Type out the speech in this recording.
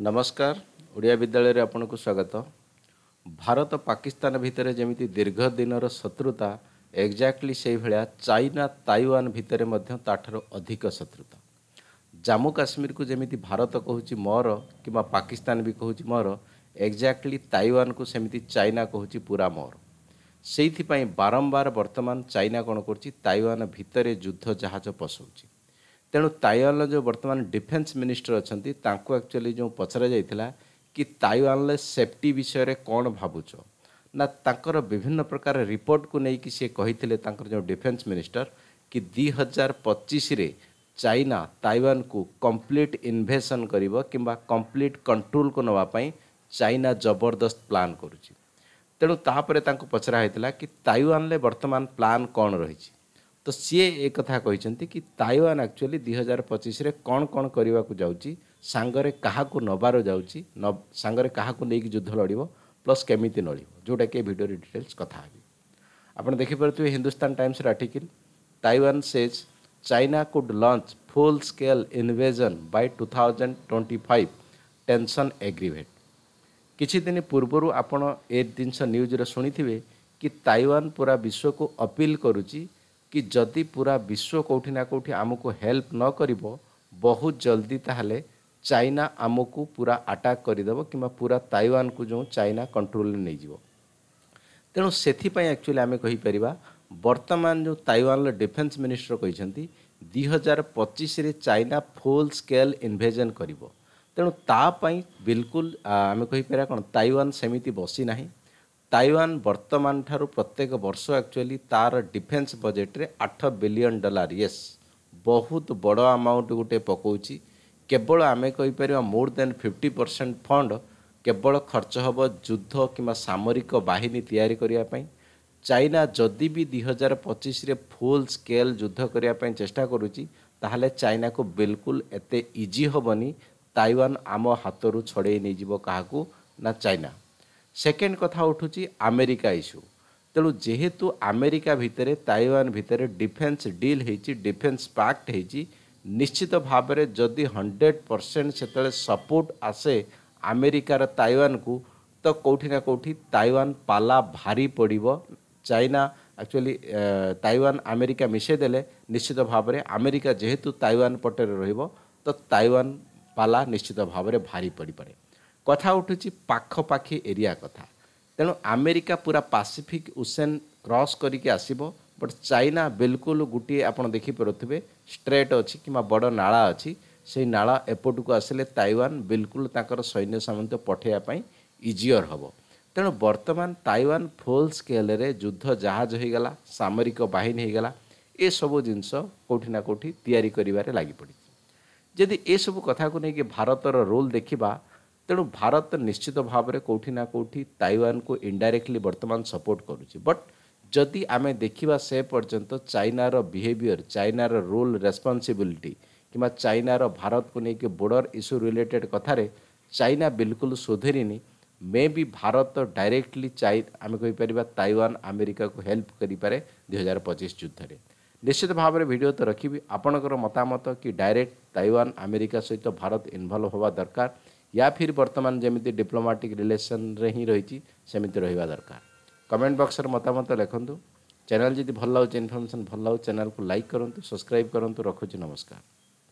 नमस्कार ओडिया विद्यालय को स्वागत भारत पाकिस्तान भितर जमी दीर्घ दिन शत्रुता एक्जाक्टली से भाया चाइना ताइवान भितर अधिक शत्रुता जम्मू काश्मीर को जमी भारत कहूँ मोर कि पाकिस्तान भी कहूँ मोर एक्जाक्टली ताइवान को सेमती चाइना कह पूरा मोर से बारंबार बर्तमान चाइना कौन कर ताइवान भितर युद्ध जहाज पशोची ତେଣୁ ତାଇୱାନର ଯେଉଁ ବର୍ତ୍ତମାନ ଡିଫେନ୍ସ ମିନିଷ୍ଟର ଅଛନ୍ତି ତାଙ୍କୁ ଆକ୍ଚୁଆଲି ଯେଉଁ ପଚରାଯାଇଥିଲା କି ତାଇୱାନରେ ସେଫ୍ଟି ବିଷୟରେ କ'ଣ ଭାବୁଛ ନା ତାଙ୍କର ବିଭିନ୍ନ ପ୍ରକାର ରିପୋର୍ଟକୁ ନେଇକି ସିଏ କହିଥିଲେ ତାଙ୍କର ଯେଉଁ ଡିଫେନ୍ସ ମିନିଷ୍ଟର କି ଦୁଇ ହଜାର ପଚିଶରେ ଚାଇନା ତାଇୱାନକୁ କମ୍ପ୍ଲିଟ୍ ଇନଭେସନ୍ କରିବ କିମ୍ବା କମ୍ପ୍ଲିଟ୍ କଣ୍ଟ୍ରୋଲକୁ ନେବା ପାଇଁ ଚାଇନା ଜବରଦସ୍ତ ପ୍ଲାନ୍ କରୁଛି ତେଣୁ ତାହାପରେ ତାଙ୍କୁ ପଚରା ହୋଇଥିଲା କି ତାଇୱାନରେ ବର୍ତ୍ତମାନ ପ୍ଲାନ୍ କ'ଣ ରହିଛି ତ ସିଏ ଏ କଥା କହିଛନ୍ତି କି ତାଇୱାନ ଆକ୍ଚୁଆଲି ଦୁଇ ହଜାର ପଚିଶରେ କ'ଣ କ'ଣ କରିବାକୁ ଯାଉଛି ସାଙ୍ଗରେ କାହାକୁ ନେବାର ଯାଉଛି ସାଙ୍ଗରେ କାହାକୁ ନେଇକି ଯୁଦ୍ଧ ଲଢ଼ିବ ପ୍ଲସ୍ କେମିତି ଲଢ଼ିବ ଯେଉଁଟାକି ଏ ଭିଡ଼ିଓରେ ଡିଟେଲ୍ସ କଥା ହେବି ଆପଣ ଦେଖିପାରୁଥିବେ ହିନ୍ଦୁସ୍ତାନ ଟାଇମ୍ସର article Taiwan says China could launch full scale invasion by two thousand twenty five tension aggravate କିଛି ଦିନ ପୂର୍ବରୁ ଆପଣ ଏ ଜିନିଷ ନ୍ୟୁଜ୍ରେ ଶୁଣିଥିବେ କି ତାଇୱାନ ପୁରା ବିଶ୍ୱକୁ ଅପିଲ୍ କରୁଛି କି ଯଦି ପୁରା ବିଶ୍ୱ କେଉଁଠି ନା କେଉଁଠି ଆମକୁ ହେଲ୍ପ ନ କରିବ ବହୁତ ଜଲ୍ଦି ତାହେଲେ ଚାଇନା ଆମକୁ ପୁରା ଆଟାକ୍ କରିଦେବ କିମ୍ବା ପୁରା ତାଇୱାନକୁ ଯେଉଁ ଚାଇନା କଣ୍ଟ୍ରୋଲରେ ନେଇଯିବ ତେଣୁ ସେଥିପାଇଁ ଆକ୍ଚୁଆଲି ଆମେ କହିପାରିବା ବର୍ତ୍ତମାନ ଯେଉଁ ତାଇୱାନର ଡିଫେନ୍ସ ମିନିଷ୍ଟର କହିଛନ୍ତି ଦୁଇ ହଜାର ପଚିଶରେ ଚାଇନା ଫୁଲ୍ ସ୍କେଲ୍ ଇନ୍ଭେଜନ୍ କରିବ ତେଣୁ ତା ପାଇଁ ବିଲକୁଲ ଆମେ କହିପାରିବା କ'ଣ ତାଇୱାନ ସେମିତି ବସି ନାହିଁ ତାଇୱାନ ବର୍ତ୍ତମାନ ଠାରୁ ପ୍ରତ୍ୟେକ ବର୍ଷ ଆକ୍ଚୁଆଲି ତା'ର ଡିଫେନ୍ସ ବଜେଟ୍ରେ ଆଠ ବିଲିୟନ୍ ଡଲାର ୟେସ୍ ବହୁତ ବଡ଼ ଆମାଉଣ୍ଟ ଗୋଟେ ପକାଉଛି କେବଳ ଆମେ କହିପାରିବା ମୋର ଦେନ୍ ଫିଫ୍ଟି ପରସେଣ୍ଟ ଫଣ୍ଡ କେବଳ ଖର୍ଚ୍ଚ ହେବ ଯୁଦ୍ଧ କିମ୍ବା ସାମରିକ ବାହିନୀ ତିଆରି କରିବା ପାଇଁ ଚାଇନା ଯଦି ବି ଦୁଇ ହଜାର ପଚିଶରେ ଫୁଲ୍ ସ୍କେଲ୍ ଯୁଦ୍ଧ କରିବା ପାଇଁ ଚେଷ୍ଟା କରୁଛି ତାହେଲେ ଚାଇନାକୁ ବିଲକୁଲ ଏତେ ଇଜି ହେବନି ତାଇୱାନ ଆମ ହାତରୁ ଛଡ଼େଇ ନେଇଯିବ କାହାକୁ ନା ଚାଇନା সেকেন্ড কথা ଉଠୁଛି ଆମେରିକା ଇସ୍ୟୁ ତେଣୁ ଯେହେତୁ ଆମେରିକା ଭିତରେ ତାଇୱାନ ଭିତରେ ଡିଫେନ୍ସ ଡିଲ୍ ହେଇଛି ଡିଫେନ୍ସ ପାକ୍ଟ ହେଇଛି ନିଶ୍ଚିତ ଭାବରେ ଯଦି ହଣ୍ଡ୍ରେଡ଼ ପରସେଣ୍ଟ ସେତେବେଳେ ସପୋର୍ଟ ଆସେ ଆମେରିକାର ତାଇୱାନକୁ ତ କେଉଁଠି ନା କେଉଁଠି ତାଇୱାନ ପାଲା ଭାରି ପଡ଼ିବ ଚାଇନା ଆକ୍ଚୁଆଲି ତାଇୱାନ ଆମେରିକା ମିଶାଇ ଦେଲେ ନିଶ୍ଚିତ ଭାବରେ ଆମେରିକା ଯେହେତୁ ତାଇୱାନ ପଟରେ ରହିବ ତ ତାଇୱାନ ପାଲା ନିଶ୍ଚିତ ଭାବରେ ଭାରି ପଡ଼ିପାରେ କଥା ଉଠୁଛି ପାଖପାଖି ଏରିଆ କଥା ତେଣୁ ଆମେରିକା ପୁରା ପାସିଫିକ୍ ଓସେନ୍ କ୍ରସ୍ କରିକି ଆସିବ ବଟ୍ ଚାଇନା ବିଲକୁଲ ଗୋଟିଏ ଆପଣ ଦେଖିପାରୁଥିବେ ଷ୍ଟ୍ରେଟ୍ ଅଛି କିମ୍ବା ବଡ଼ ନାଳା ଅଛି ସେଇ ନାଳା ଏପଟକୁ ଆସିଲେ ତାଇୱାନ ବିଲକୁଲ ତାଙ୍କର ସୈନ୍ୟ ସାମନ୍ତ ପଠାଇବା ପାଇଁ ଇଜିଅର ହେବ ତେଣୁ ବର୍ତ୍ତମାନ ତାଇୱାନ ଫୁଲ୍ ସ୍କେଲରେ ଯୁଦ୍ଧ ଜାହାଜ ହୋଇଗଲା ସାମରିକ ବାହିନୀ ହୋଇଗଲା ଏସବୁ ଜିନିଷ କେଉଁଠି ନା କେଉଁଠି ତିଆରି କରିବାରେ ଲାଗି ପଡ଼ିଛି ଯଦି ଏସବୁ କଥାକୁ ନେଇକି ଭାରତର ରୋଲ୍ ଦେଖିବା ତେଣୁ ଭାରତ ନିଶ୍ଚିତ ଭାବରେ କେଉଁଠି ନା କେଉଁଠି ତାଇୱାନକୁ ଇଣ୍ଡାଇରେକ୍ଟଲି ବର୍ତ୍ତମାନ ସପୋର୍ଟ କରୁଛି ବଟ୍ ଯଦି ଆମେ ଦେଖିବା ସେ ପର୍ଯ୍ୟନ୍ତ ଚାଇନାର ବିହେଭିଅର୍ ଚାଇନାର ରୋଲ୍ ରେସ୍ପନ୍ସିବିଲିଟି କିମ୍ବା ଚାଇନାର ଭାରତକୁ ନେଇକି ବୋର୍ଡ଼ର ଇସ୍ୟୁ ରିଲେଟେଡ୍ କଥାରେ ଚାଇନା ବିଲକୁଲ ସୁଧୁରିନି ମେ ବି ଭାରତ ଡାଇରେକ୍ଟଲି ଚାଇ ଆମେ କହିପାରିବା ତାଇୱାନ ଆମେରିକାକୁ ହେଲ୍ପ କରିପାରେ ଦୁଇହଜାର ପଚିଶ ଯୁଦ୍ଧରେ ନିଶ୍ଚିତ ଭାବରେ ଭିଡ଼ିଓ ତ ରଖିବି ଆପଣଙ୍କର ମତାମତ କି ଡାଇରେକ୍ଟ ତାଇୱାନ ଆମେରିକା ସହିତ ଭାରତ ଇନଭଲ୍ଭ ହେବା ଦରକାର या फिर बर्तमान जमी डिप्लोमाटिक रिलेसन रही सेमती रहा दरकार कमेंट बक्स मतामत लिखुद चैनल जब भल लगे इनफर्मेसन भल लगे चैनल को लाइक करूँ सब्सक्राइब करूँ रखुछु नमस्कार